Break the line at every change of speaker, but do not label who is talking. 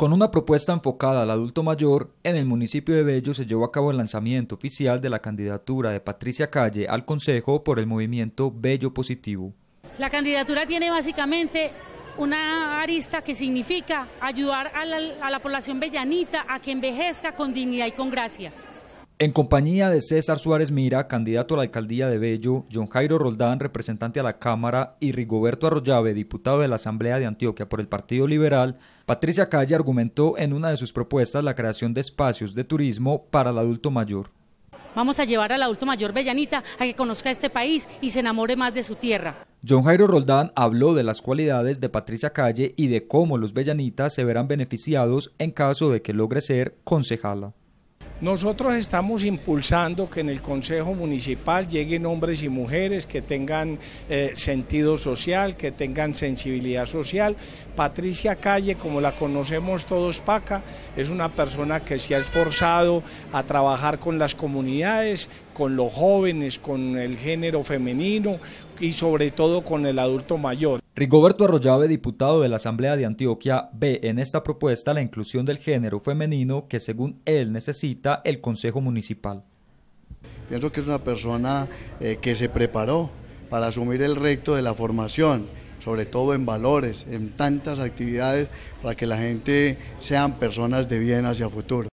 Con una propuesta enfocada al adulto mayor, en el municipio de Bello se llevó a cabo el lanzamiento oficial de la candidatura de Patricia Calle al Consejo por el movimiento Bello Positivo.
La candidatura tiene básicamente una arista que significa ayudar a la, población bellanita a que envejezca con dignidad y con gracia.
En compañía de César Suárez Mira, candidato a la alcaldía de Bello, John Jairo Roldán, representante a la Cámara, y Rigoberto Arroyave, diputado de la Asamblea de Antioquia por el Partido Liberal, Patricia Calle argumentó en una de sus propuestas la creación de espacios de turismo para el adulto mayor.
Vamos a llevar al adulto mayor Bellanita a que conozca este país y se enamore más de su tierra.
John Jairo Roldán habló de las cualidades de Patricia Calle y de cómo los Bellanitas se verán beneficiados en caso de que logre ser concejala.
Nosotros estamos impulsando que en el Consejo Municipal lleguen hombres y mujeres que tengan eh, sentido social, que tengan sensibilidad social. Patricia Calle, como la conocemos todos, Paca, es una persona que se ha esforzado a trabajar con las comunidades, con los jóvenes, con el género femenino y sobre todo con el adulto mayor.
Rigoberto Arroyave, diputado de la Asamblea de Antioquia, ve en esta propuesta la inclusión del género femenino que según él necesita el Consejo Municipal.
Pienso que es una persona eh, que se preparó para asumir el recto de la formación, sobre todo en valores, en tantas actividades, para que la gente sean personas de bien hacia futuro.